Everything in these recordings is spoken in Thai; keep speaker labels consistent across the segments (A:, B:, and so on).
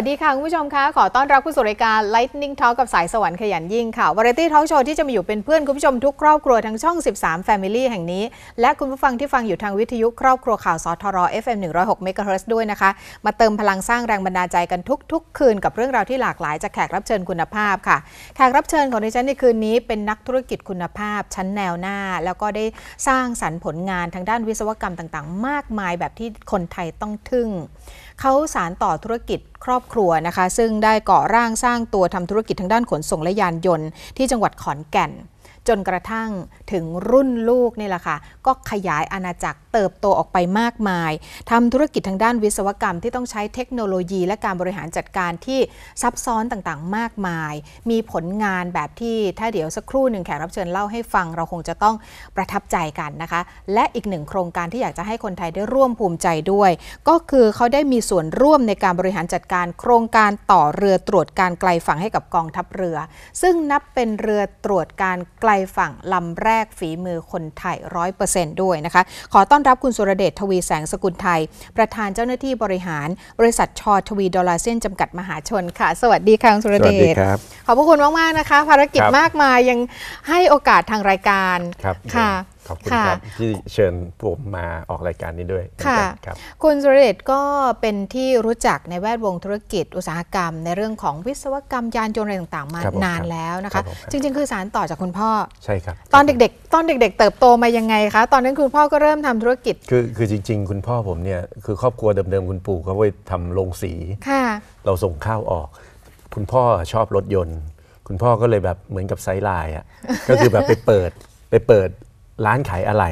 A: วัสดีค่ะคุณผู้ชมคะขอต้อนรับคุณสุริการ Lightning Talk กับสายสวรรค์ขยันยิ่งค่ะวาไรตี้ทอลโชว์ที่จะมาอยู่เป็นเพื่อนคุณผู้ชมทุกครอบครัวทั้งช่อง 13 Family แห่งนี้ และคุณผู้ฟังที่ฟังอยู่ทางวิทยุครอบครัวข่าวสทร FM 106 MHz ด้วยนะคะ มาเติมพลังสร้างแรงบันดาลใจกันทุก ๆ คืนกับเรื่องราวที่หลากหลายจากแขกรับเชิญคุณภาพค่ะ แขกรับเชิญของดิฉันในคืนนี้ เป็นนักธุรกิจคุณภาพ ชั้นแนวหน้า แล้วก็ได้สร้างสรรค์ผลงานทางด้านวิศวกรรมต่างๆ มากมายแบบที่คนไทยต้องทึ่งเขาสารต่อธุรกิจครอบครัวนะคะ ซึ่งได้ก่อร่างสร้างตัวทำธุรกิจทางด้านขนส่งและยานยนต์ที่จังหวัดขอนแก่นจนกระทั่งถึงรุ่นลูกนี่แหละค่ะ ก็ขยายอาณาจักรเติบโตออกไปมากมายทำธุรกิจทางด้านวิศวกรรม ที่ต้องใช้เทคโนโลยี และการบริหารจัดการที่ซับซ้อนต่างๆ มากมาย มีผลงานแบบที่ถ้าเดี๋ยวสักครู่หนึ่งแขกรับเชิญเล่าให้ฟังเราคงจะต้องประทับใจกันนะคะ และอีกหนึ่งโครงการที่อยากจะให้คนไทยได้ร่วมภูมิใจด้วย ก็คือเขาได้มีส่วนร่วมในการบริหารจัดการ โครงการต่อเรือตรวจการไกลฝั่งให้กับกองทัพเรือ ซึ่งนับเป็นเรือตรวจการไกลฝั่งลำแรกฝีมือคนไทยร้อยเปอร์เซนต์ด้วยนะคะขอต้อนรับคุณสุรเดชทวีแสงสกุลไทย ประธานเจ้าหน้าที่บริหาร บริษัทชอทวี ดอลลาเซนจำกัดมหาชนค่ะ สวัสดีค่ะคุณสุรเดชขอบพระคุณมากมากนะคะ ภารกิจมากมายยังให้โอกาสทางรายการค่ะขอบคุณครับ
B: ที่เชิญผมมาออกรายการนี้ด้วยค่ะ
A: คคุณสุรเดชก็เป็นที่รู้จักในแวดวงธุรกิจ อุตสาหกรรมในเรื่องของวิศวกรรมยานยนต์อะไรต่างๆมานานแล้วนะคะจริงๆ คือสารต่อจากคุณพ่อใช่ครับตอนเด็กๆ ตอนเด็กๆ เติบโตมายังไงคะตอนนั้นคุณพ่อก็เริ่มทำธุรกิจ
B: คือคือจริง ๆคุณพ่อผมเนี่ยคือครอบครัวเดิมๆคุณปู่เขาไปทำโรงสีเราส่งข้าวออก คุณพ่อชอบรถยนต์ คุณพ่อก็เลยแบบเหมือนกับไซไลน์อ่ะก็คือแบบไปเปิดไปเปิดร้านขายอะไร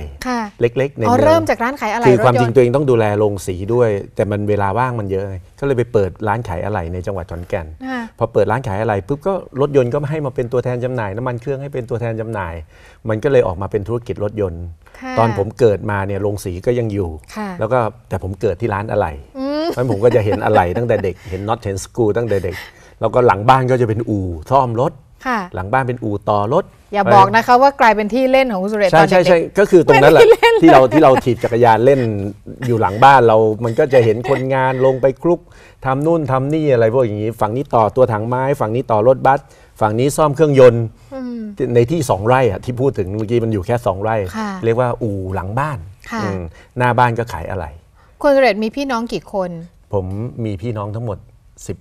B: เล็กๆในเมืองริ่มจ
A: ากร้านขายอะไรคือความจริงตัว
B: เองต้องดูแลโรงสีด้วย แต่มันเวลาว่างมันเยอะ ก็เลยไปเปิดร้านขายอะไรในจังหวัดขอนแก่นพอเปิดร้านขายอะไรปุ๊บก็รถยนต์ก็ให้มาเป็นตัวแทนจำหน่าย น้ำมันเครื่องให้เป็นตัวแทนจำหน่าย มันก็เลยออกมาเป็นธุรกิจรถยนต์ ตอนผมเกิดมาเนี่ยโรงสีก็ยังอยู่ แล้วก็แต่ผมเกิดที่ร้านอะไร
C: เพราะผมก็จะเห็นอะไรตั้งแต่เด็
B: กเห็นน็อตเห็นสกูตั้งแต่เด็กแล้วก็หลังบ้านก็จะเป็นอู่ซ่อมรถหลังบ้านเป็นอู่ต่อรถ
A: อย่าบอกนะคะว่ากลายเป็นที่เล่นของคุณสุเรศตอนเด็กใช่ใช่
B: ก็คือตรงนั้นแหละที่เราที่เราถีบจักรยานเล่นอยู่หลังบ้านเรา มันก็จะเห็นคนงานลงไปคลุกทำนู่นทำนี่อะไรพวกอย่างนี้ฝั่งนี้ต่อตัวถังไม้ ฝั่งนี้ต่อรถบัสฝั่งนี้ซ่อมเครื่องยนต์ในที่สองไร่อะที่พูดถึงเมื่อกี้มันอยู่แค่สองไร่ เรียกว่าอู่หลังบ้านหน้าบ้านก็ขายอะไร
A: คุณสุเรศมีพี่น้องกี่คน
B: ผมมีพี่น้องทั้งหมด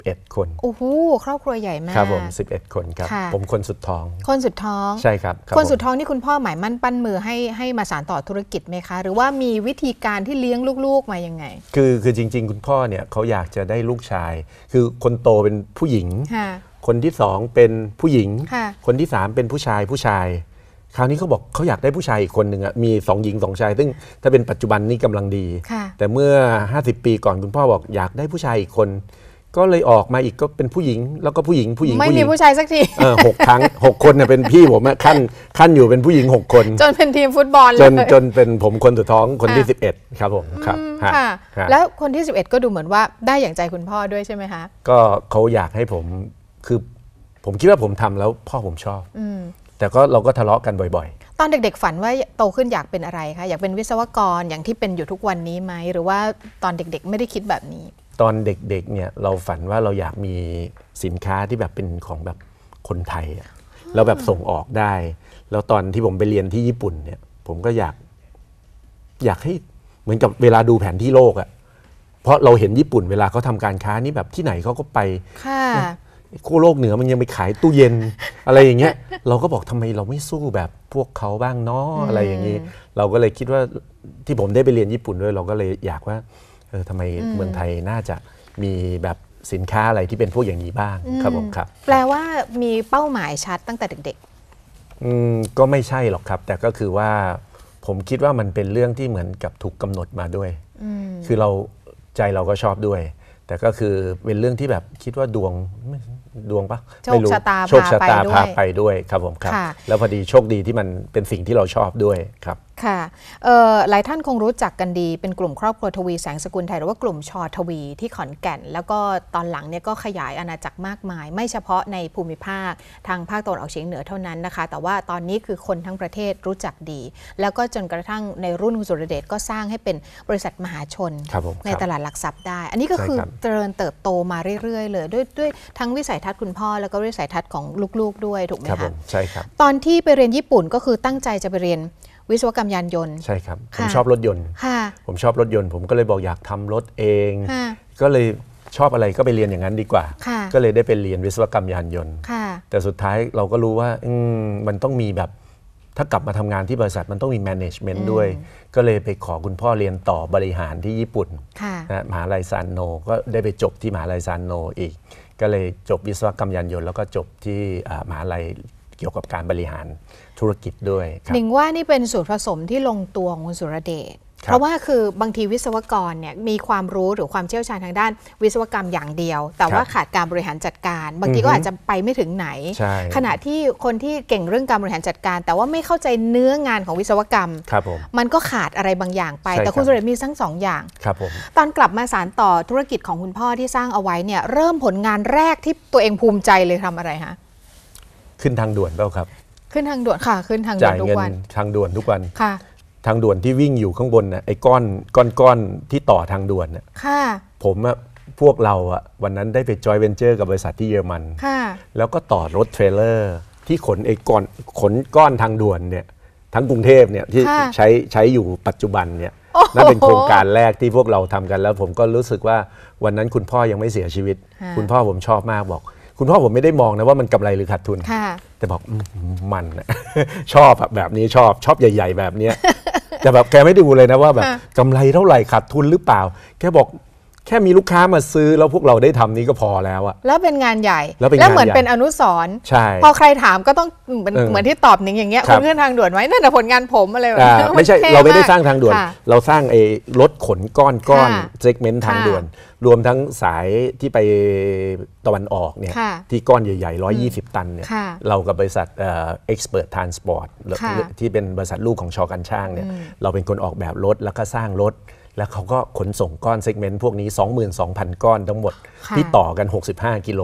B: 11 คน
A: โอ้โหครอบครัวใหญ่มากครับผม
B: 11 คนครับ ผมคนสุดท้อง
A: คนสุดท้องใช
B: ่ครับคนสุดท้
A: องนี่คุณพ่อหมายมั่นปั้นมือให้ให้มาสานต่อธุรกิจไหมคะ หรือว่ามีวิธีการที่เลี้ยงลูกๆมายังไง
B: คือคือจริง ๆ คุณพ่อเนี่ยเขาอยากจะได้ลูกชาย คือคนโตเป็นผู้หญิง คนที่สองเป็นผู้หญิงคนที่สามเป็นผู้ชายผู้ชาย คราวนี้เขาบอกเขาอยากได้ผู้ชายอีกคนหนึ่งอะมีสองหญิงสองชายซึ่งถ้าเป็นปัจจุบันนี่กำลังดีแต่เมื่อ 50 ปีก่อนคุณพ่อบอกอยากได้ผู้ชายอีกคนก็เลยออกมาอีกก็เป็นผู้หญิงแล้วก็ผู้หญิงผู้หญิงไม่มีผู้ช
A: ายสักทีเออหกครั้ง
B: หกคนเนี่ยเป็นพี่ผมขั้นขั้นอยู่เป็นผู้หญิงหกคน จน
A: เป็นทีมฟุตบอล จนจน
B: เป็นผมคนสุดท้องคนที่สิบเอ็ดครับผมครับค่ะแล้ว
A: คนที่สิบเอ็ดก็ดูเหมือนว่าได้อย่างใจคุณพ่อด้วยใช่ไหมคะ
B: ก็เขาอยากให้ผมคือผมคิดว่าผมทำแล้วพ่อผมชอบแต่ก็เราก็ทะเลาะกันบ่อย
A: ๆ ตอนเด็ก ๆ ฝันว่าโตขึ้นอยากเป็นอะไรคะอยากเป็นวิศวกรอย่างที่เป็นอยู่ทุกวันนี้ไหมหรือว่าตอนเด็ก ๆไม่ได้คิดแบบนี้
B: ตอนเด็กๆเนี่ยเราฝันว่าเราอยากมีสินค้าที่แบบเป็นของแบบคนไทยอะแล้วแบบส่งออกได้ แล้วตอนที่ผมไปเรียนที่ญี่ปุ่นเนี่ย ผมก็อยาก อยากให้เหมือนกับเวลาดูแผนที่โลกอะเพราะเราเห็นญี่ปุ่นเวลาเขาทำการค้านี่แบบที่ไหนเขาก็ไปค่ะคู่โลกเหนือมันยังไปขายตู้เย็น อะไรอย่างเงี้ย เราก็บอกทำไมเราไม่สู้แบบพวกเขาบ้างเนาะอะไรอย่างนี้เราก็เลยคิดว่าที่ผมได้ไปเรียนญี่ปุ่นด้วยเราก็เลยอยากว่าออทำไมเมืองไทยน่าจะมีแบบสินค้าอะไรที่เป็นพวกอย่างนี้บ้างครับผมครับ
A: แปลว่ามีเป้าหมายชัดตั้งแต่เด็ก
B: ๆอืมก็ไม่ใช่หรอกครับ แต่ก็คือว่า ผมคิดว่ามันเป็นเรื่องที่เหมือนกับถูกกำหนดมาด้วยคือเราใจเราก็ชอบด้วย แต่ก็คือเป็นเรื่องที่แบบคิดว่าดวงดวงปะไม่รู้โชคชะตาพาไปด้วย ครับผมครับ แล้วพอดีโชคดีที่มันเป็นสิ่งที่เราชอบด้วยครับ
A: ค่ะหลายท่านคงรู้จักกันดีเป็นกลุ่มครอบครัวทวีแสงสกุลไทย หรือว่ากลุ่มชอทวีที่ขอนแก่น แล้วก็ตอนหลังเนี่ยก็ขยายอาณาจักรมากมาย ไม่เฉพาะในภูมิภาคทางภาคตะวันออกเฉียงเหนือเท่านั้นนะคะ แต่ว่าตอนนี้คือคนทั้งประเทศรู้จักดี แล้วก็จนกระทั่งในรุ่นคุณสุรเดชก็สร้างให้เป็นบริษัทมหาชน ในตลาดหลักทรัพย์ได้ อันนี้ก็คือเจริญเติบโตมาเรื่อยๆเลยด้วยด้วยทั้งวิสัยทัศน์คุณพ่อแล้วก็วิสัยทัศน์ของลูก ๆด้วยถูกไหมคะใช่ครับตอนที่ไปเรียนญี่ปุ่นก็คือตั้งใจจะไปเรียนวิศวกรรมยานยนต์
B: ใช่ครับผมชอบรถยนต์ผมชอบรถยนต์ ผมก็เลยบอกอยากทำรถเองก็เลยชอบอะไรก็ไปเรียนอย่างนั้นดีกว่า ก็เลยได้ไปเรียนวิศวกรรมยานยนต์แต่สุดท้ายเราก็รู้ว่ามันต้องมีแบบถ้ากลับมาทำงานที่บริษัทมันต้องมีแมネจเมนต์ด้วย ก็เลยไปขอคุณพ่อเรียนต่อบริหารที่ญี่ปุ่นนะมหาลัยซานโน ก็ได้ไปจบที่มหาลัยซานโนอีกก็เลยจบวิศวกรรมยานยนต์แล้วก็จบที่มหาลัยเกี่ยวกับการบริหารธุรกิจด้วย
A: หนิงว่านี่เป็นส่วนผสมที่ลงตัวของคุณสุรเดช เพราะว่าคือบางทีวิศวกรเนี่ยมีความรู้หรือความเชี่ยวชาญทางด้านวิศวกรรมอย่างเดียว แต่ว่าขาดการบริหารจัดการ บางทีก็อาจจะไปไม่ถึงไหน ขณะที่คนที่เก่งเรื่องการบริหารจัดการ แต่ว่าไม่เข้าใจเนื้องานของวิศวกรรมมมันก็ขาดอะไรบางอย่างไป แต่คุณสุเรศมีทั้งสองอย่าง ตอนกลับมาสารต่อธุรกิจของคุณพ่อที่สร้างเอาไว้เนี่ยเริ่มผลงานแรกที่ตัวเองภูมิใจเลยทำอะไรคะ
B: ขึ้นทางด่วนเปล่าครับ
A: ขึ้นทางด่วนค่ะขึ้นทางด่วจ่ายเงิน
B: ทางด่วนทุกวันค่ะทางด่วนที่วิ่งอยู่ข้างบนนะไอ้ก้อนก้อนก้อนที่ต่อทางด่วนนะค่ะ ผมอะพวกเราอะวันนั้นได้ไปจอยเวนเจอร์กับบริษัทที่เยอรมันค่ะแล้วก็ต่อรถเทรลเลอร์ ที่ขนไอ้ก้อนขนก้อนทางด่วนเนี่ยทั้งกรุงเทพเนี่ยที่ใช้ใช้อยู่ปัจจุบันเนี่ยนั่นเป็นโครงการแรกที่พวกเราทำกัน แล้วผมก็รู้สึกว่าวันนั้นคุณพ่อยังไม่เสียชีวิต คุณพ่อผมชอบมากบอก คุณพ่อผมไม่ได้มองนะว่ามันกำไรหรือขาดทุนค่ะแต่บอกมัน ชอบแบบนี้ชอบชอบใหญ่ ๆ แบบเนี้ยแต่แบบแกไม่ดูเลยนะว่าแบบกำไรเท่าไหร่ขาดทุนหรือเปล่าแกบอกแค่มีลูกค้ามาซื้อแล้วพวกเราได้ทำนี้ก็พอแล้วอะ
A: แล้วเป็นงานใหญ่ แล้วเเหมือนเป็นอนุสรใช่พอใครถามก็ต้องเหมือนเหมือนที่ตอบหนิงอย่าง เงี้ยคุณเงื่อนทางด่วนไว้นั่นแหะผลงานผมอะไรแบบนี้ไม่ใช่เราไม่ได้สร้างทางด่วน
B: เราสร้างไอ้รถขนก้อนก้อนเซกเมนต์ทางด่วน รวมทั้งสายที่ไปตะวันออกเนี่ยที่ก้อนใหญ่ๆ 120 ตันเนี่ยเรากับบริษัทเอ็กซ์เพรสทรานสปอร์ตที่เป็นบริษัทลูกของชอกันช่างเนี่ยเราเป็นคนออกแบบรถแล้วก็สร้างรถแล้วเขาก็ขนส่งก้อนเซกเมนต์พวกนี้ 22,000 ก้อนทั้งหมด ที่ต่อกัน 65 กิโล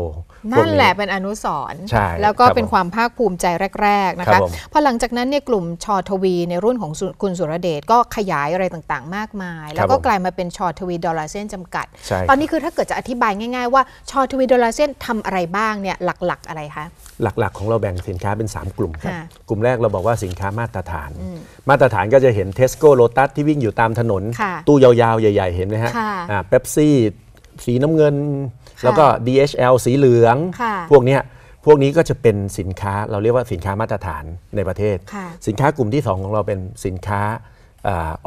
A: นั่นแหละเป็นอนุสรณ์แล้วก็เป็นความภาคภูมิใจแรกๆนะคะ พอหลังจากนั้นเนี่ยกลุ่มชอทวีในรุ่นของคุณสุรเดชก็ขยายอะไรต่างๆมากมาย แล้วก็กลายมาเป็นชอทวีดอลลาร์เซนจำกัด ตอนนี้คือถ้าเกิดจะอธิบายง่าย ๆ ว่า ชอทวีดอลลาร์เซนทำอะไรบ้างเนี่ยหลักๆอะไรคะ
B: หลัก ๆ ของเราแบ่งสินค้าเป็น 3 กลุ่ม
C: คร
A: ับ
B: กลุ่มแรกเราบอกว่าสินค้ามาตรฐาน มาตรฐานก็จะเห็นเทสโก้โลตัสที่วิ่งอยู่ตามถนน ตู้ยาวๆใหญ่ๆเห็นไหมฮะเป๊ปซี่สีน้ำเงินแล้วก็ DHL สีเหลือง พวกเนี้ยพวกนี้ก็จะเป็นสินค้าเราเรียกว่าสินค้ามาตรฐานในประเทศ สินค้ากลุ่มที่2ของเราเป็นสินค้า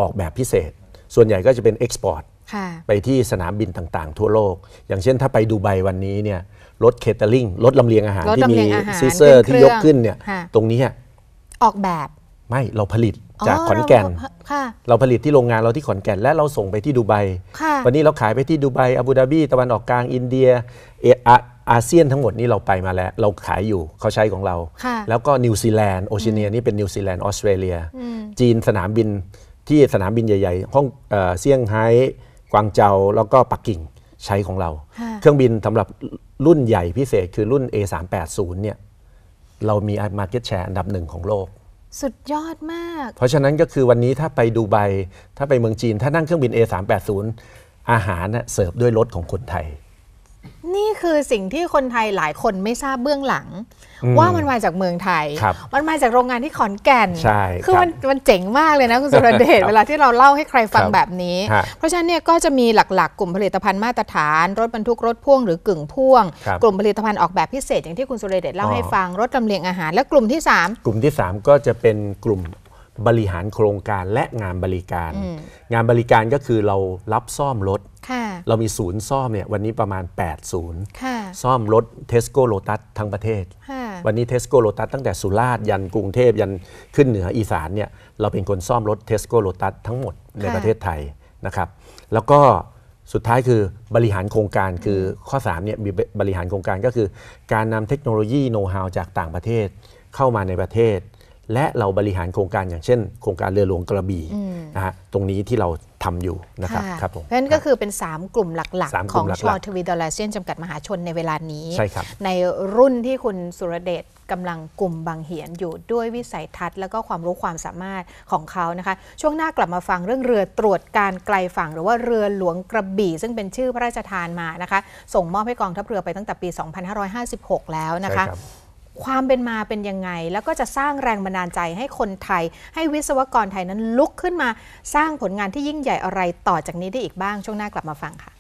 B: ออกแบบพิเศษ ส่วนใหญ่ก็จะเป็นเอ็กซ์พอร์ตไปที่สนามบินต่างๆ ทั่วโลก อย่างเช่นถ้าไปดูไบวันนี้เนี่ยรถเคเตอร์ลิงรถลำเลียงอาหาร ที่มีซีเซอร์ที่ยกขึ้นเนี่ยตรงนี้ออกแบบไม่เราผลิตจากขอนแก่นเราผลิตที่โรงงานเราที่ขอนแก่นและเราส่งไปที่ดูไบวันนี้เราขายไปที่ดูไบอาบูดาบีตะวันออกกลางอินเดียเออาเซียนทั้งหมดนี้เราไปมาแล้ว เราขายอยู่เขาใช้ของเรา แล้วก็นิวซีแลนด์โอเชีเนียนี่เป็นนิวซีแลนด์ออสเตรเลียจีนสนามบินที่สนามบินใหญ่ๆห้องเซี่ยงไฮ้กวางเจาแล้วก็ปักกิ่งใช้ของเรา เครื่องบินสำหรับรุ่นใหญ่พิเศษคือรุ่น A380 เนี่ยเรามีมาร์เก็ตแชร์อันดับหนึ่งของโลก
A: สุดยอดมาก เพรา
B: ะฉะนั้นก็คือวันนี้ถ้าไปดูใบถ้าไปเมืองจีน ถ้านั่งเครื่องบิน A380 อาหารเสิร์ฟด้วยรถของคนไทย
A: นี่คือสิ่งที่คนไทยหลายคนไม่ทราบเบื้องหลัง ว่ามันมาจากเมืองไทย มันมาจากโรงงานที่ขอนแก่นคือมันมันเจ๋งมากเลยนะ คุณสุรเดช เวลาที่เราเล่าให้ใครฟังแบบนี้ เพราะฉะนั้นเนี่ยก็จะมีหลักๆ กลุ่มผลิตภัณฑ์มาตรฐานรถบรรทุกรถพ่วงหรือกึ่งพ่วง กลุ่มผลิตภัณฑ์ออกแบบพิเศษ อย่างที่คุณสุรเดชเล่าให้ฟังรถลำเลียงอาหารและกลุ่มที่ 3
B: กลุ่มที่ 3 ก็จะเป็นกลุ่มบริหารโครงการและงานบริการ งานบริการก็คือเรารับซ่อมรถเรามีศูนย์ซ่อมเนี่ยวันนี้ประมาณ8ศูนย์ซ่อมรถเทสโก้โลตัสทั้งประเทศวันนี้เทสโก้โลตัสตั้งแต่สุราษฎร์ยันกรุงเทพยันขึ้นเหนืออีสานเนี่ยเราเป็นคนซ่อมรถเทสโก้โลตัสทั้งหมดในประเทศไทยนะครับแล้วก็สุดท้ายคือบริหารโครงการ คือข้อ3เนี่ยมีบริหารโครงการก็คือ การนำเทคโนโลยีโน้ตฮาวจากต่างประเทศเข้ามาในประเทศและเราบริหารโครงการอย่างเช่นโครงการเรือหลวงกระบี่นะฮะตรงนี้ที่เราทำอยู่นะครับครับผมเพร
A: าะนั้นก็คือเป็น 3 กลุ่มหลัก ๆ ของชอทวีดอลลาเซียนจำกัดมหาชนในเวลานี้ใช่ครับในรุ่นที่คุณสุรเดชกำลังกลุ่มบางเหียน อยู่ด้วยวิสัยทัศน์ และก็ความรู้ความสามารถของเขานะคะ ช่วงหน้ากลับมาฟังเรื่องเรือตรวจการไกลฝั่งหรือว่าเรือหลวงกระบี่ ซึ่งเป็นชื่อพระราชทานมานะคะส่งมอบให้กองทัพเรือไปตั้งแต่ปี 2556 แล้วนะคะความเป็นมาเป็นยังไง แล้วก็จะสร้างแรงบันดาลใจให้คนไทย ให้วิศวกรไทยนั้นลุกขึ้นมา สร้างผลงานที่ยิ่งใหญ่อะไรต่อจากนี้ได้อีกบ้าง ช่วงหน้ากลับมาฟังค่ะ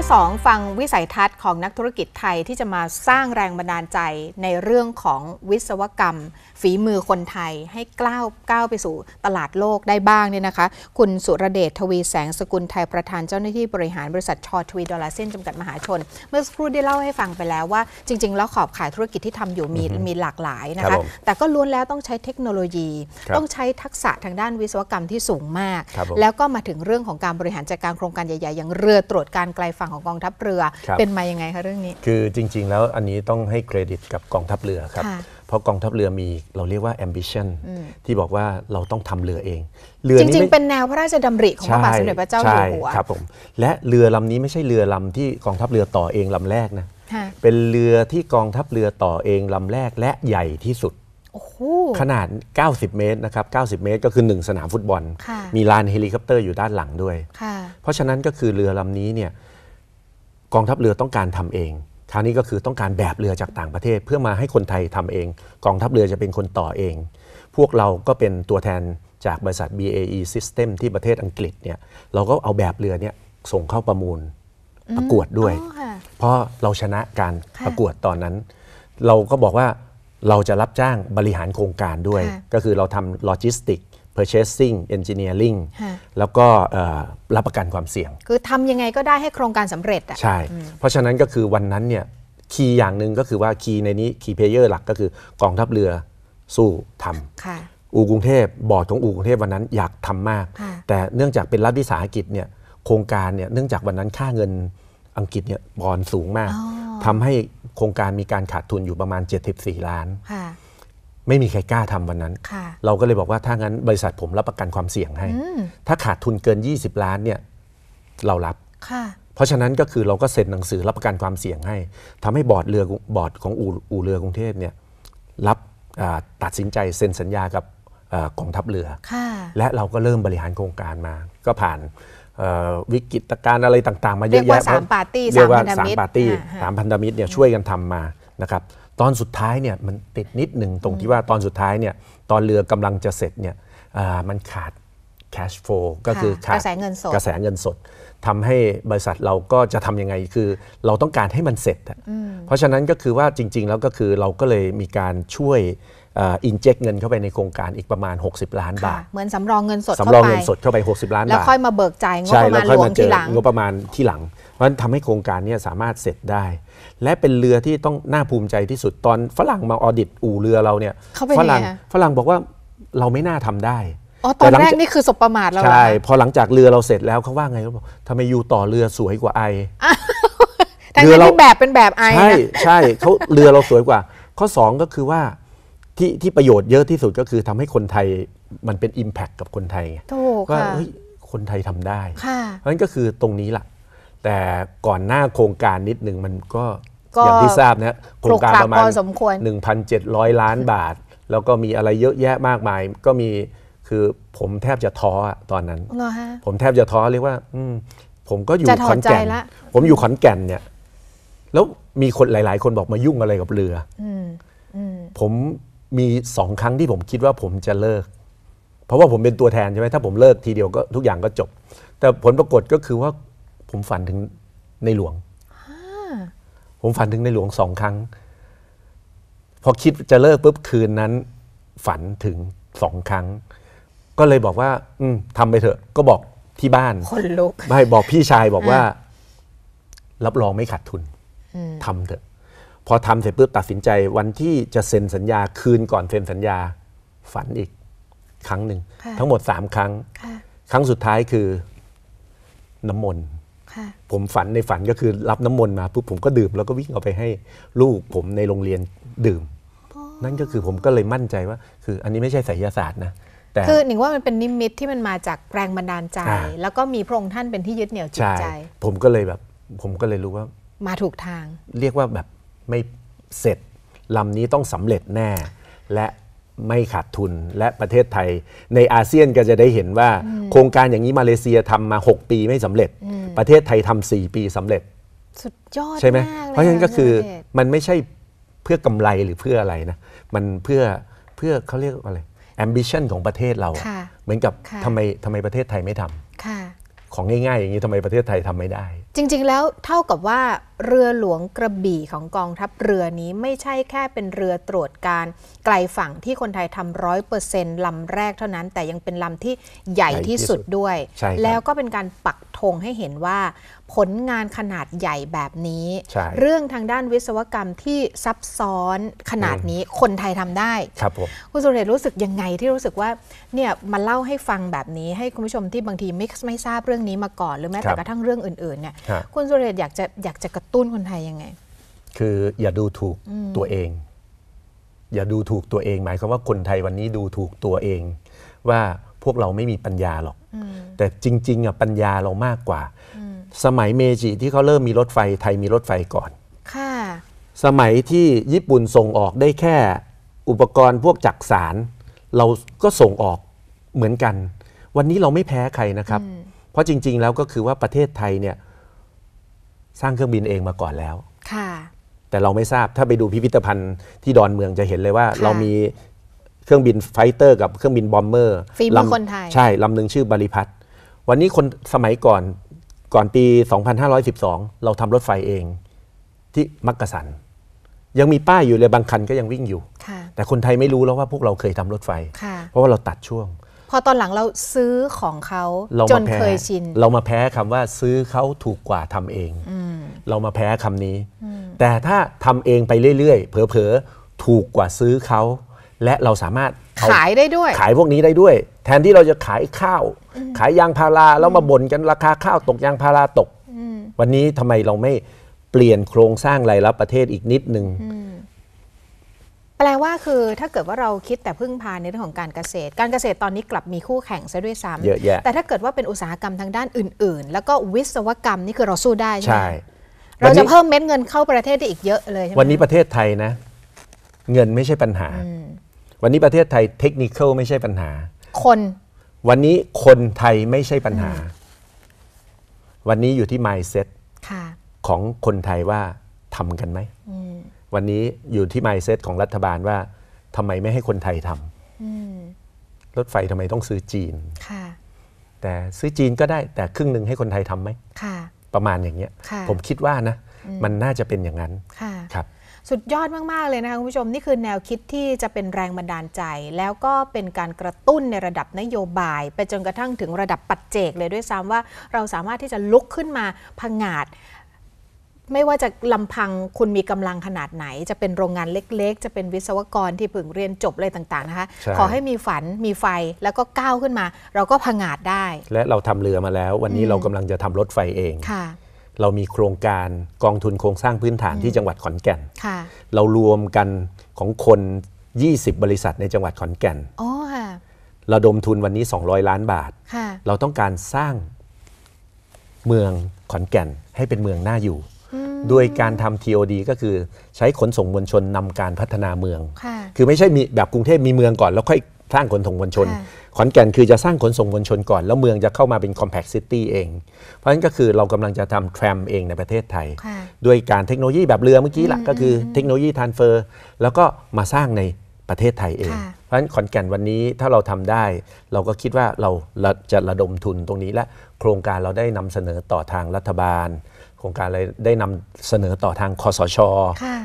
A: ที่2ฟังวิสัยทัศน์ของนักธุรกิจไทยที่จะมาสร้างแรงบันดาลใจในเรื่องของวิศวกรรมฝีมือคนไทยให้กล้าวก้าวไปสู่ตลาดโลกได้บ้างเนี่ยนะคะคุณสุรเดช ทวีแสงสกุลไทยประธานเจ้าหน้าที่บริหารบริษัทชอทวี ดอลลาร์เซนจำกัดมหาชน เมื่อสักครู่ได้เล่าให้ฟังไปแล้วว่า จริง ๆ แล้วขอบขายธุรกิจที่ทำอยู่มีมีหลากหลายนะคะแต่ก็ล้วนแล้วต้องใช้เทคโนโลยีต้องใช้ทักษะทางด้านวิศวกรรมที่สูงมาก แล้วก็มาถึงเรื่องของการบริหารจัดการโครงการใหญ่ ๆ อย่างเรือตรวจการไกลฝั่งของกองทัพเรือรเป็นมายังไงคะเรื่องนี้
B: คือจริง ๆ แล้วอันนี้ต้องให้เครดิตกับกองทัพเรือครับเพราะกองทัพเรือมีเราเรียกว่า ambition ที่บอกว่าเราต้องทำเรือเองเรือจริงๆเป็
A: นแนวพระราชดำริของพระบาทสมเด็จพระเจ้าอยู่หัวครับ
B: ผมและเรือลำนี้ไม่ใช่เรือลำที่กองทัพเรือต่อเองลำแรกนะเป็นเรือที่กองทัพเรือต่อเองลำแรกและใหญ่ที่สุดขนาด 90 เมตรนะครับ 90 เมตรก็คือ1สนามฟุตบอลมีลานเฮลิคอปเตอร์อยู่ด้านหลังด้วยเพราะฉะนั้นก็คือเรือลำนี้เนี่ยกองทัพเรือต้องการทำเองคราวนี้ก็คือต้องการแบบเรือจากต่างประเทศ เพื่อมาให้คนไทยทำเองกองทัพเรือจะเป็นคนต่อเอง พวกเราก็เป็นตัวแทนจากบริษัท BAE System ที่ประเทศอังกฤษเนี่ยเราก็เอาแบบเรือเนี่ยส่งเข้าประมูล ประกวดด้วยเพราะเราชนะการประกวดตอนนั้น เราก็บอกว่าเราจะรับจ้างบริหารโครงการด้วย ก็คือเราทำโลจิสติก purchasing engineering แล้วก็รับประกันความเสี่ยง
A: คือทำยังไงก็ได้ให้โครงการสำเร็จอ่ะใช่
B: เพราะฉะนั้นก็คือวันนั้นเนี่ยคีย์อย่างหนึ่งก็คือว่าคีย์ในนี้ คีย์เพลเยอร์หลักก็คือกองทัพเรือสู้ทำอู่กรุงเทพ บอร์ดของอู่กรุงเทพวันนั้นอยากทำมาก แต่เนื่องจากเป็นรัฐวิสาหกิจเนี่ยโครงการเนี่ยเนื่องจากวันนั้นค่าเงินอังกฤษเนี่ยบอลสูงมากทำให้โครงการมีการขาดทุนอยู่ประมาณ 74 ล้านไม่มีใครกล้าทำวันนั้น เราก็เลยบอกว่าถ้างั้นบริษัทผมรับประกันความเสี่ยงให้ ถ้าขาดทุนเกิน 20 ล้านเนี่ยเรารับ เพราะฉะนั้นก็คือเราก็เซ็นหนังสือรับประกันความเสี่ยงให้ ทำให้บอร์ดเรือบอร์ดของอู่เรือกรุงเทพเนี่ยรับตัดสินใจเซ็นสัญญากับกองทัพเรือ และเราก็เริ่มบริหารโครงการมา ก็ผ่านวิกฤตการณ์อะไรต่าง ๆ มาเยอะแยะเรียกว่าสามปาร์ตี้สามพันธมิตรสามพันธมิตรเนี่ยช่วยกันทำมา นะครับตอนสุดท้ายเนี่ยมันติดนิดหนึ่งตรงที่ว่าตอนสุดท้ายเนี่ยตอนเรือกำลังจะเสร็จเนี่ยมันขาด cash flow ก็คือขาดกระแสเงินสดกระแสเงินสดทำให้บริษัทเราก็จะทำยังไงคือเราต้องการให้มันเสร็จ เพราะฉะนั้นก็คือว่าจริง ๆ แล้วก็คือเราก็เลยมีการช่วยอินเจกเงินเข้าไปในโครงการอีกประมาณ 60 ล้านบาท
A: เหมือนสำรองเงินสดสำรองเงินส
B: ดเข้าไป 60ล้านบาทแล้วค่อย
A: มาเบิกจ่ายงบประมาณรวมทีหลังง
B: บประมาณที่หลัง เพราะฉะนั้นทำให้โครงการนี้สามารถเสร็จได้ และเป็นเรือที่ต้องน่าภูมิใจที่สุดตอนฝรั่งมาออดิตอู่เรือเราเนี่ยฝรั่งฝรั่งบอกว่าเราไม่น่าทำได้
A: อ๋อตอนแรกนี่คือสบประมาทเราใช่
B: พอหลังจากเรือเราเสร็จแล้วเขาว่าไงเขาบอกทำไมอยู่ต่อเรือสวยกว่าไอ
A: เรือเราแบบเป็นแบบไอใช่
B: ใช่เขาเรือเราสวยกว่า ข้อ 2 ก็คือว่าที่ที่ประโยชน์เยอะที่สุดก็คือทำให้คนไทยมันเป็น Impact กับคนไทยว่าเฮ้ยคนไทยทำได้เพราะฉะนั้นก็คือตรงนี้แหละ แต่ก่อนหน้าโครงการนิดหนึ่งมันก็ อย่างที่ทราบนะ โครงการประมาณ 1,700 ล้านบาท แล้วก็มีอะไรเยอะแยะมากมาย ก็มีคือผมแทบจะท้อตอนนั้นผมแทบจะท้อเรียกว่าผมก็อยู่ขอนแก่นผมอยู่ขอนแก่นเนี่ย แล้วมีคนหลาย ๆ คนบอกมายุ่งอะไรกับเรือผมมีสองครั้งที่ผมคิดว่าผมจะเลิก เพราะว่าผมเป็นตัวแทนใช่ไหมถ้าผมเลิกทีเดียวก็ทุกอย่างก็จบ แต่ผลปรากฏก็คือว่า ผมฝันถึงในหลวง ผมฝันถึงในหลวงสองครั้งพอคิดจะเลิกปุ๊บคืนนั้น ฝันถึงสองครั้ง ก็เลยบอกว่า อืมทำไปเถอะ ก็บอกที่บ้านคนลุกไม่บอกพี่ชายบอกว่า รับรองไม่ขาดทุนทำเถอะพอทำเสร็จปุ๊บตัดสินใจวันที่จะเซ็นสัญญาคืนก่อนเซ็นสัญญาฝันอีกครั้งหนึ่ง ทั้งหมดสามครั้งครั้งสุดท้ายคือน้ำมนต์ผมฝันในฝันก็คือรับน้ำมนต์มาปุ๊บผมก็ดื่ม แล้วก็วิ่งเอาไปให้ลูกผมในโรงเรียนดื่ม นั่นก็คือผมก็เลยมั่นใจว่า คืออันนี้ไม่ใช่ไสยศาสตร์นะแต่คือหน
A: ิงว่ามันเป็นนิมิตที่มันมาจากแรงบันดาลใจ แล้วก็มีพระองค์ท่านเป็นที่ยึดเหนี่ยวจิตใจ
B: ผมก็เลยแบบผมก็เลยรู้ว่า มาถูกทางเรียกว่าแบบไม่เสร็จลำนี้ต้องสำเร็จแน่ และไม่ขาดทุนและประเทศไทยในอาเซียนก็จะได้เห็นว่าโครงการอย่างนี้ มาเลเซียทำมา 6 ปีไม่สำเร็จ ประเทศไทยทำสี่ปีสำเร็จ
A: สุดยอ
C: ดใช่ไหม
B: เพราะฉะนั้นก็คือมันไม่ใช่เพื่อกำไรหรือเพื่ออะไรนะมันเพื่อเพื่อเขาเรียกว่าอะไร ambition ของประเทศเราเหมือนกับทำไมทำไมประเทศไทยไม่ทำของง่ายๆอย่างนี้ทำไมประเทศไทยทำไม่ได้
A: จริงๆ แล้วเท่ากับว่าเรือหลวงกระบี่ของกองทัพเรือนี้ไม่ใช่แค่เป็นเรือตรวจการไกลฝั่งที่คนไทยทำร้อยเปอร์เซ็นต์ลำแรกเท่านั้นแต่ยังเป็นลำที่ใหญ่ที่สุดด้วย แล้วก็เป็นการปักธงให้เห็นว่าผลงานขนาดใหญ่แบบนี้ เรื่องทางด้านวิศวกรรมที่ซับซ้อนขนาดนี้ คนไทยทำได้ ครับผมคุณสุเรศรู้สึกยังไงที่รู้สึกว่า เนี่ยมาเล่าให้ฟังแบบนี้ให้คุณผู้ชมที่บางทีไม่ไม่ทราบเรื่องนี้มาก่อน หรือแม้แต่กระทั่งเรื่องอื่นๆ เนี่ย คุณสุเรศอยากจะอยากจะกระตุ้นคนไทยยังไง
B: คืออย่าดูถูกตัวเอง อย่าดูถูกตัวเองหมายความว่าคนไทยวันนี้ดูถูกตัวเองว่าพวกเราไม่มีปัญญาหรอก แต่จริงๆอ่ะปัญญาเรามากกว่าสมัยเมจิที่เขาเริ่มมีรถไฟไทยมีรถไฟก่อน ค่ะ สมัยที่ญี่ปุ่นส่งออกได้แค่อุปกรณ์พวกจักสาร เราก็ส่งออกเหมือนกัน วันนี้เราไม่แพ้ใครนะครับ เพราะจริง ๆแล้วก็คือว่าประเทศไทยเนี่ยสร้างเครื่องบินเองมาก่อนแล้ว ค่ะ แต่เราไม่ทราบถ้าไปดูพิพิธภัณฑ์ที่ดอนเมืองจะเห็นเลยว่าเรามีเครื่องบินไฟเตอร์กับเครื่องบินบอมเบอร์ฝีมือคนไทยใช่ลำหนึ่งชื่อบริพัตรวันนี้คนสมัยก่อนก่อนปี 2512 เราทำรถไฟเองที่มักกะสันยังมีป้ายอยู่เลยบางคันก็ยังวิ่งอยู่ แต่คนไทยไม่รู้แล้วว่าพวกเราเคยทำรถไฟเพราะว่าเราตัดช่วง
A: พอตอนหลังเราซื้อของเขาจนเคยชิน
B: เรามาแพ้คำว่าซื้อเขาถูกกว่าทำเองเรามาแพ้คำนี้ แต่ถ้าทำเองไปเรื่อยๆ เผลอๆถูกกว่าซื้อเขา และเราสามารถข
A: ายได้ด้วย ขา
B: ยพวกนี้ได้ด้วยแทนที่เราจะขายข้าว ขายยางพาราแล้วมาบ่นกันราคาข้าวตกยางพาราตก วันนี้ทำไมเราไม่เปลี่ยนโครงสร้างรายรับประเทศอีกนิดนึง
A: แปลว่าคือถ้าเกิดว่าเราคิดแต่พึ่งพาในเรื่องของการเกษตร การเกษตรตอนนี้กลับมีคู่แข่งซะด้วยซ้ำเยอะแยะแต่ถ้าเกิดว่าเป็นอุตสาหกรรมทางด้านอื่นๆ แล้วก็วิศวกรรมนี่คือเราสู้ได้ใช่ไหมเราจะเพิ่มเม็ดเงินเข้าประเทศได้อีกเยอะเลยใช่ไหมวันนี้
B: ประเทศไทยนะ เงินไม่ใช่ปัญหาวันนี้ประเทศไทยเทคนิคไม่ใช่ปัญหาคนวันนี้คนไทยไม่ใช่ปัญหา วันนี้อยู่ที่ mindset ของคนไทยว่าทำกันไหมวันนี้อยู่ที่ mindset ของรัฐบาลว่าทำไมไม่ให้คนไทยทำรถไฟทำไมต้องซื้อจีนแต่ซื้อจีนก็ได้ แต่ครึ่งหนึ่งให้คนไทยทำไหม ประมาณอย่างเงี้ย ผมคิดว่านะ มันน่าจะเป็นอย่างนั้น ครับ
A: สุดยอดมาก ๆ เลยนะคะคุณผู้ชมนี่คือแนวคิดที่จะเป็นแรงบันดาลใจ แล้วก็เป็นการกระตุ้นในระดับนโยบาย ไปจนกระทั่งถึงระดับปัจเจกเลยด้วยซ้ำว่า เราสามารถที่จะลุกขึ้นมาพังงาดไม่ว่าจะลำพังคุณมีกำลังขนาดไหน จะเป็นโรงงานเล็ก ๆ จะเป็นวิศวกรที่เพิ่งเรียนจบอะไรต่างๆนะคะขอให้มีฝันมีไฟแล้วก็ก้าวขึ้นมา เราก็พังงาดได้
B: และเราทำเรือมาแล้ว วันนี้เรากำลังจะทำรถไฟเองค่ะเรามีโครงการกองทุนโครงสร้างพื้นฐานที่จังหวัดขอนแก่น เรารวมกันของคน 20 บริษัทในจังหวัดขอนแก่น เราดมทุนวันนี้ 200 ล้านบาท เราต้องการสร้างเมืองขอนแก่นให้เป็นเมืองน่าอยู่ โดยการทำ TOD ก็คือใช้ขนส่งมวลชนนำการพัฒนาเมือง คือไม่ใช่มีแบบกรุงเทพมีเมืองก่อนแล้วค่อยสร้างขนส่งมวลชน ขอนแก่น คือจะสร้างขนส่งมวลชนก่อน แล้วเมืองจะเข้ามาเป็นคอมเพกซิตี้เอง เพราะฉะนั้นก็คือเรากำลังจะทำแทรมเองในประเทศไทยด้วยการเทคโนโลยีแบบเรือเมื่อกี้ละก็คือเทคโนโลยีทานเฟอร์แล้วก็มาสร้างในประเทศไทยเอง เพราะฉะนั้นขอนแก่นวันนี้ถ้าเราทำได้ เราก็คิดว่าเราจะระดมทุนตรงนี้และโครงการเราได้นำเสนอต่อทางรัฐบาลโครงการเลยได้นำเสนอต่อทางคอสชอ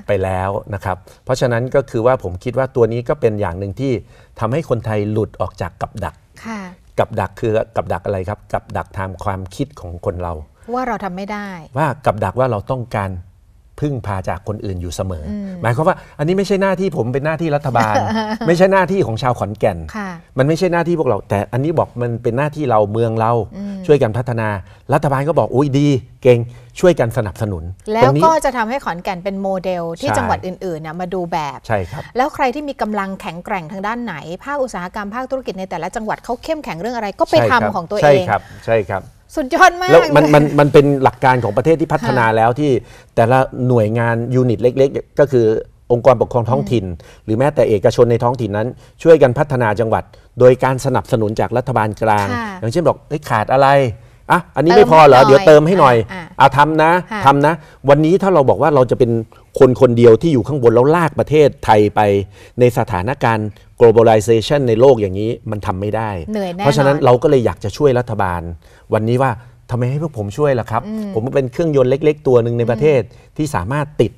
B: ไปแล้วนะครับ เพราะฉะนั้นก็คือว่าผมคิดว่าตัวนี้ก็เป็นอย่างหนึ่งที่ทำให้คนไทยหลุดออกจากกับดัก กับดักคือกับดักอะไรครับ กับ ดักทางความคิดของคนเรา
A: ว่าเราทำไม่ได้
B: ว่ากับดักว่าเราต้องการพึ่งพาจากคนอื่นอยู่เสมอ หมายความว่าอันนี้ไม่ใช่หน้าที่ผมเป็นหน้าที่รัฐบาล ไม่ใช่หน้าที่ของชาวขอนแก่นมันไม่ใช่หน้าที่พวกเราแต่อันนี้บอกมันเป็นหน้าที่เราเมืองเรา ช่วยกันพัฒนา รัฐบาลก็บอกอุ้ยดี เก่งช่วยกันสนับสนุน แล้วก็จะ
A: ทำให้ขอนแก่นเป็นโมเดลที่จังหวัดอื่นๆนยมาดูแบบใช่ครับแล้วใครที่มีกำลังแข็งแกร่งทางด้านไหนภาคอุตสาหกรรมภาคธุรกิจในแต่ละจังหวัดเขาเข้มแข็งเรื่องอะไร ก็ไปทำของตัวเองใช่ครับ ใช่ครับสุดยอดมากแล้วมันมันมั
B: นเป็นหลักการของประเทศที่พัฒนาแล้วที่แต่ละหน่วยงานยูนิตเล็กๆ ก็คือองค์กรปกครองท้องถิ่น หรือแม้แต่เอกชนในท้องถิ่นนั้น ช่วยกันพัฒนาจังหวัด โดยการสนับสนุนจากรัฐบาลกลาง อย่างเช่นบอกขาดอะไรอ่ะอันนี้ไม่พอเหรอ เดี๋ยวเติมให้หน่อย อ่ะทำนะทำนะ วันนี้ถ้าเราบอกว่าเราจะเป็นคนคนเดียวที่อยู่ข้างบนแล้วลากประเทศไทยไปในสถานการณ์ globalization ในโลกอย่างนี้มันทำไม่ได้ เพราะฉะนั้นเราก็เลยอยากจะช่วยรัฐบาล วันนี้ว่าทำไมให้พวกผมช่วยล่ะครับ ผมเป็นเครื่องยนต์เล็ก ๆ ตัวหนึ่งในประเทศที่สามารถติด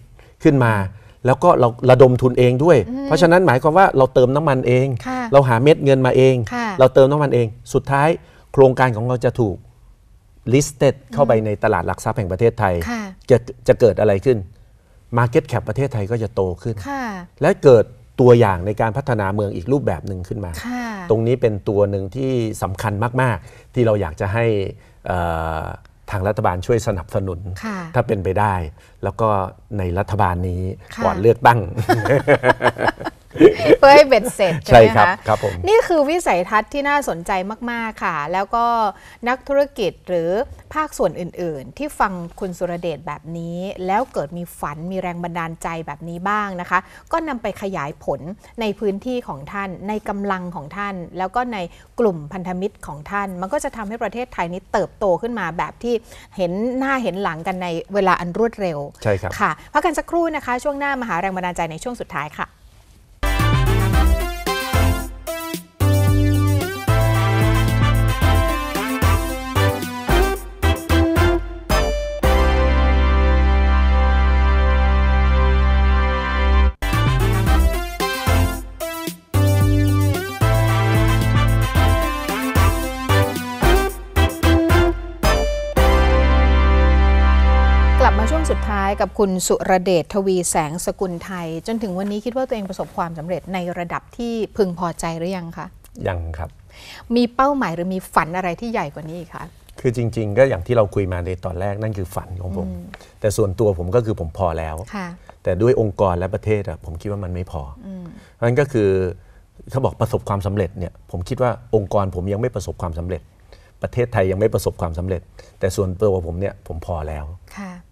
B: ขึ้นมา แล้วก็เราระดมทุนเองด้วย เพราะฉะนั้นหมายความว่าเราเติมน้ำมันเอง เราหาเม็ดเงินมาเอง เราเติมน้ำมันเองสุดท้ายโครงการของเราจะถูก listed เข้าไปในตลาดหลักทรัพย์แห่งประเทศไทยจะจะเกิดอะไรขึ้น Market Cap ประเทศไทยก็จะโตขึ้นและเกิดตัวอย่างในการพัฒนาเมืองอีกรูปแบบหนึ่งขึ้นมา ตรงนี้เป็นตัวหนึ่งที่สำคัญมาก ๆ ที่เราอยากจะให้ทางรัฐบาลช่วยสนับสนุนถ้าเป็นไปได้ แล้วก็ในรัฐบาลนี้ก่อนเลือกตั้งเพื่อให้เบ็ดเ
A: สร็จใช่ไหมคะครับผมนี่คือวิสัยทัศน์ที่น่าสนใจมากๆค่ะ แล้วก็นักธุรกิจหรือภาคส่วนอื่นๆ ที่ฟังคุณสุรเดชแบบนี้ แล้วเกิดมีฝันมีแรงบันดาลใจแบบนี้บ้างนะคะ ก็นำไปขยายผลในพื้นที่ของท่าน ในกำลังของท่าน แล้วก็ในกลุ่มพันธมิตรของท่าน มันก็จะทำให้ประเทศไทยนี้เติบโตขึ้นมาแบบที่เห็นหน้าเห็นหลังกันในเวลาอันรวดเร็วใช่ครับค่ะพักกันสักครู่นะคะ ช่วงหน้ามาหาแรงบันดาลใจในช่วงสุดท้ายค่ะกับคุณสุรเดชทวีแสงสกุลไทย จนถึงวันนี้คิดว่าตัวเองประสบความสำเร็จในระดับที่พึงพอใจหรือยังคะ ยังครับ มีเป้าหมายหรือมีฝันอะไรที่ใหญ่กว่านี้อีกคะ
B: คือจริงๆก็อย่างที่เราคุยมาในตอนแรกนั่นคือฝันของผม แต่ส่วนตัวผมก็คือผมพอแล้ว แต่ด้วยองค์กรและประเทศอะผมคิดว่ามันไม่พอเพราะนั้นก็คือเขาบอกประสบความสำเร็จเนี่ย ผมคิดว่าองค์กรผมยังไม่ประสบความสำเร็จ ประเทศไทยยังไม่ประสบความสำเร็จ แต่ส่วนตัวผมเนี่ยผมพอแล้ว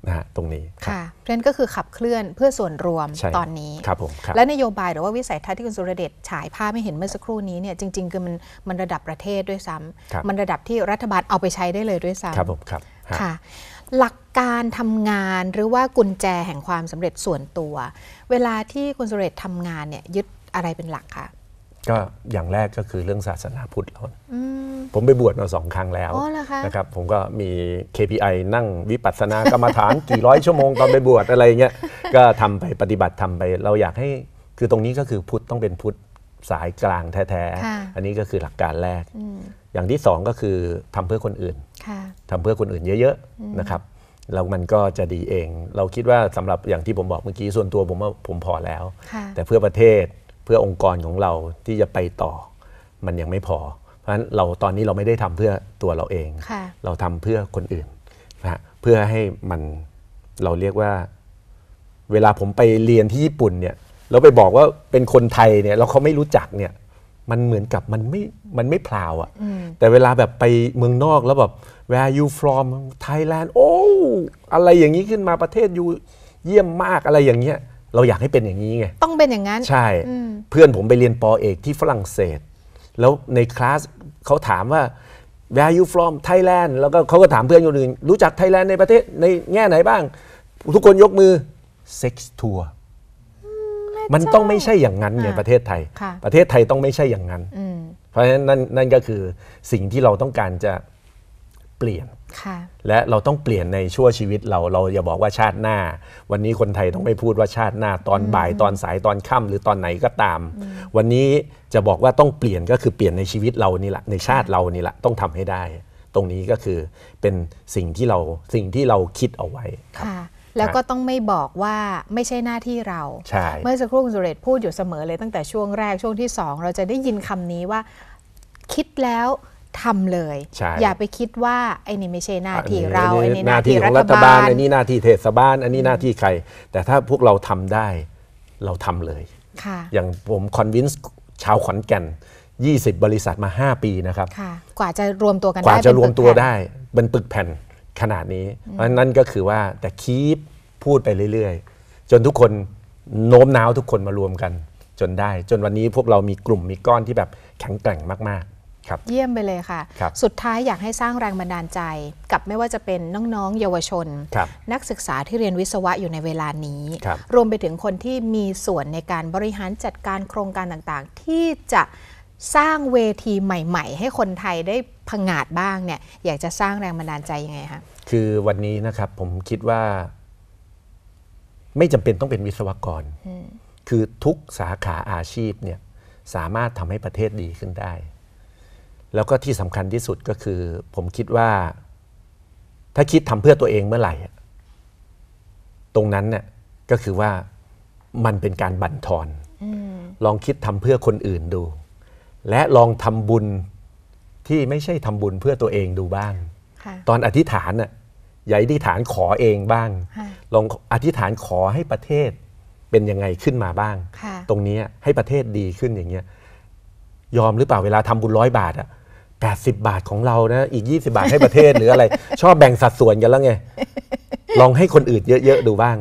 B: นะฮะตรงนี้
A: ค่ะเพราะนั้นก็คือขับเคลื่อนเพื่อส่วนรวมตอนนี้ครับผมและนโยบายหรือว่าวิสัยทัศน์ที่คุณสุรเดชฉายภาพไม่เห็นเมื่อสักครู่นี้เนี่ยจริงๆคือมันมันระดับประเทศด้วยซ้ำ มันระดับที่รัฐบาลเอาไปใช้ได้เลยด้วยซ้ำครับผม
C: ครับค่ะ
A: หลักการทำงานหรือว่ากุญแจแห่งความสำเร็จส่วนตัว เวลาที่คุณสุรเดชทำงานเนี่ยยึดอะไรเป็นหลักคะ
B: ก็อย่างแรกก็คือเรื่องศาสนาพุทธแล้วผมไปบวชมาสองครั้งแล้วนะครับผมก็มี KPI นั่งวิปัสสนากรรมฐานกี่ร้อยชั่วโมงตอนไปบวชอะไรเงี้ยก็ทำไปปฏิบัติทำไปเราอยากให้คือตรงนี้ก็คือพุทธต้องเป็นพุทธสายกลางแท้ ๆ อันนี้ก็คือหลักการแรก อย่างที่สองก็คือทำเพื่อคนอื่นทำเพื่อคนอื่นเยอะๆนะครับแล้วมันก็จะดีเอง เราคิดว่าสำหรับอย่างที่ผมบอกเมื่อกี้ส่วนตัวผมว่าผมพอแล้วแต่เพื่อประเทศเพื่อองค์กรของเราที่จะไปต่อ มันยังไม่พอ เพราะฉะนั้นเราตอนนี้เราไม่ได้ทำเพื่อตัวเราเอง เราทำเพื่อคนอื่นนะเพื่อให้มัน เราเรียกว่าเวลาผมไปเรียนที่ญี่ปุ่นเนี่ยแล้วไปบอกว่าเป็นคนไทยเนี่ยแล้วเขาไม่รู้จักเนี่ยมันเหมือนกับมันไม่มันไม่พลาวอะแต่เวลาแบบไปเมืองนอก แล้วแบบ where you from Thailand โอ้ อะไรอย่างนี้ขึ้นมาประเทศอยู่เยี่ยมมากอะไรอย่างเงี้ยเราอยากให้เป็นอย่างนี้ไง
A: ต้องเป็นอย่างนั้น ใช
B: ่เพื่อนผมไปเรียนปอเอกที่ฝรั่งเศส แล้วในคลาสเขาถามว่า where you from Thailand แล้วก็เขาก็ถามเพื่อนคนอื่นรู้จักไทยแลนด์ในประเทศ ในแง่ไหนบ้าง ทุกคนยกมือเซ็กซ์ทัวร์มันต้องไม่ใช่อย่างนั้นในประเทศไทยประเทศไทยต้องไม่ใช่อย่างนั้นเพราะฉะนั้นนั่นก็คือสิ่งที่เราต้องการจะเปลี่ยนและเราต้องเปลี่ยนในชั่วชีวิตเราเราอย่าบอกว่าชาติหน้า วันนี้คนไทยต้องไม่พูดว่าชาติหน้าตอนบ่ายตอนสายตอนค่ำาหรือตอนไหนก็ตาม วันนี้จะบอกว่าต้องเปลี่ยนก็คือเปลี่ยนในชีวิตเรานี่แหละในชาติเรานี่แหละต้องทำให้ได้ ตรงนี้ก็คือเป็นสิ่งที่เราสิ่งที่เราคิดเอาไว้
A: ค่ะแล้วก็ต้องไม่บอกว่าไม่ใช่หน้าที่เรา เมื่อสักครู่คุณสุเรศพูดอยู่เสมอเลย ตั้งแต่ช่วงแรกช่วงที่สองเราจะได้ยินคำนี้ว่าคิดแล้วทำเลย อย่าไปคิดว่าไอ้นี่ไม่ใช่หน้าที่เราไอ้นี่หน้าที่ของรัฐบาล อันนี้
B: หน้าที่เทศบาลอันนี้หน้าที่ใคร แต่ถ้าพวกเราทำได้ เราทำเลยอย่างผมคอนวินส์ชาวขอนแก่น 20 บริษัทมา 5 ปีนะครับ
A: กว่าจะรวมตัวกันได้กว่าจะรวมตัวได้
B: เป็นปึกแผ่นขนาดนี้ เพราะนั่นก็คือว่าแต่คีปพูดไปเรื่อยๆ จนทุกคนโน้มน้าวทุกคนมารวมกัน จนได้ จนวันนี้พวกเรามีกลุ่มมีก้อนที่แบบแข็งแกร่งมาก
A: เยี่ยมไปเลยค่ะคสุดท้ายอยากให้สร้างแรงบันดาลใจกับไม่ว่าจะเป็นน้องๆเยาวชน นักศึกษาที่เรียนวิศวะอยู่ในเวลานี้รรวมไปถึงคนที่มีส่วนในการบริหารจัดการโครงการต่างๆ ที่จะสร้างเวทีใหม่ๆ ให้คนไทยได้ผงาดบ้างเนี่ย อยากจะสร้างแรงบันดาลใจยังไงคะ
B: คือวันนี้นะครับผมคิดว่า ไม่จำเป็นต้องเป็นวิศวกร คือทุกสาขาอาชีพเนี่ยสามารถทำให้ประเทศดีขึ้นได้แล้วก็ที่สำคัญที่สุดก็คือ ผมคิดว่า ถ้าคิดทำเพื่อตัวเองเมื่อไหร่ตรงนั้นเนี่ยก็คือว่ามันเป็นการบั่นทอนอลองคิดทำเพื่อคนอื่นดู และลองทำบุญที่ไม่ใช่ทำบุญเพื่อตัวเองดูบ้างตอนอธิษฐานน่ะอย่าอธิษฐานขอเองบ้าง ลองอธิษฐานขอให้ประเทศ เป็นยังไงขึ้นมาบ้างตรงนี้ให้ประเทศดีขึ้นอย่างเงี้ยยอมหรือเปล่าเวลาทำบุญร้อยบาทอะ80บาทของเรานะอีก 20 บาทให้ประเทศหรืออะไร ชอบแบ่งสัดส่วนกันแล้วไง ลองให้คนอื่นเยอะๆดูบ้าง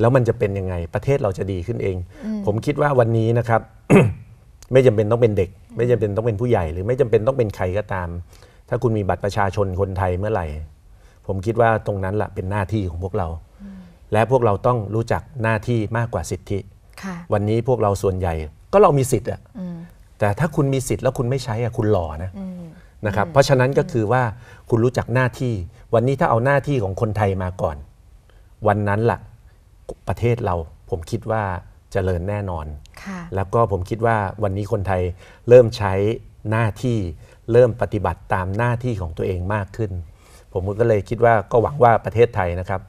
B: แล้วมันจะเป็นยังไง ประเทศเราจะดีขึ้นเอง ผมคิดว่าวันนี้นะครับ ไม่จำเป็นต้องเป็นเด็ก ไม่จำเป็นต้องเป็นผู้ใหญ่ หรือไม่จำเป็นต้องเป็นใครก็ตาม ถ้าคุณมีบัตรประชาชนคนไทยเมื่อไหร่ ผมคิดว่าตรงนั้นแหละเป็นหน้าที่ของพวกเรา และพวกเราต้องรู้จักหน้าที่มากกว่าสิทธิวันนี้พวกเราส่วนใหญ่ ก็เรามีสิทธิ์อะแต่ถ้าคุณมีสิทธิ์แล้วคุณไม่ใช้อะคุณหล่อนะนะครับ เพราะฉะนั้นก็คือว่าคุณรู้จักหน้าที่ วันนี้ถ้าเอาหน้าที่ของคนไทยมาก่อน วันนั้นละ่ะประเทศเราผมคิดว่าจเจริญแน่นอน แล้วก็ผมคิดว่าวันนี้คนไทยเริ่มใช้หน้าที่เริ่มปฏิบัติตามหน้าที่ของตัวเองมากขึ้น ผมก็เลยคิดว่าก็หวังว่าประเทศไทยนะครับ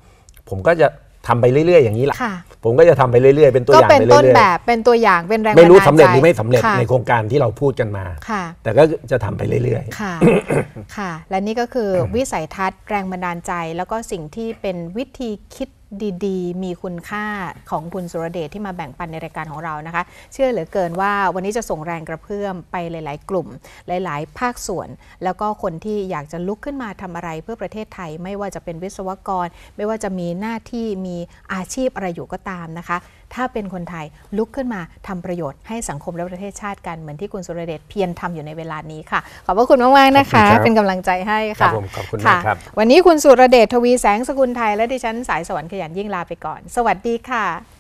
B: ผมก็จะทำไปเรื่อยๆอย่างนี้แหละผมก็จะทำไปเรื่อยๆ เป็นตัวอย่างไปเรื่อยๆ ก็เป็นต้นแบบ
A: เป็นตัวอย่างเป็นแรงไม่รู้สำเร็จหรือไม่สำเร็จในโ
B: ครงการที่เราพูดกันมา แต่ก็จะทำไปเรื่อย ๆ ค
A: ่ะค่ะและนี่ก็คือวิสัยทัศน์แรงบันดาลใจ แล้วก็สิ่งที่เป็นวิธีคิดดี ๆ มีคุณค่าของคุณสุรเดชที่มาแบ่งปันในรายการของเรานะคะ เชื่อเหลือเกินว่าวันนี้จะส่งแรงกระเพื่อมไปหลายๆกลุ่ม หลายๆ ภาคส่วน แล้วก็คนที่อยากจะลุกขึ้นมาทำอะไรเพื่อประเทศไทย ไม่ว่าจะเป็นวิศวกร ไม่ว่าจะมีหน้าที่มีอาชีพอะไรอยู่ก็ตามนะคะถ้าเป็นคนไทยลุกขึ้นมาทำประโยชน์ให้สังคมและประเทศชาติกันเหมือนที่คุณสุรเดชเพียรทำอยู่ในเวลานี้ค่ะขอบพระคุณมากมากนะคะ เป็นกำลังใจให้ค่ะขอบคุณมากครับ วันนี้คุณสุรเดชทวีแสงสกุลไทย และดิฉันสายสวรรค์ขยันยิ่งลาไปก่อน สวัสดีค่ะ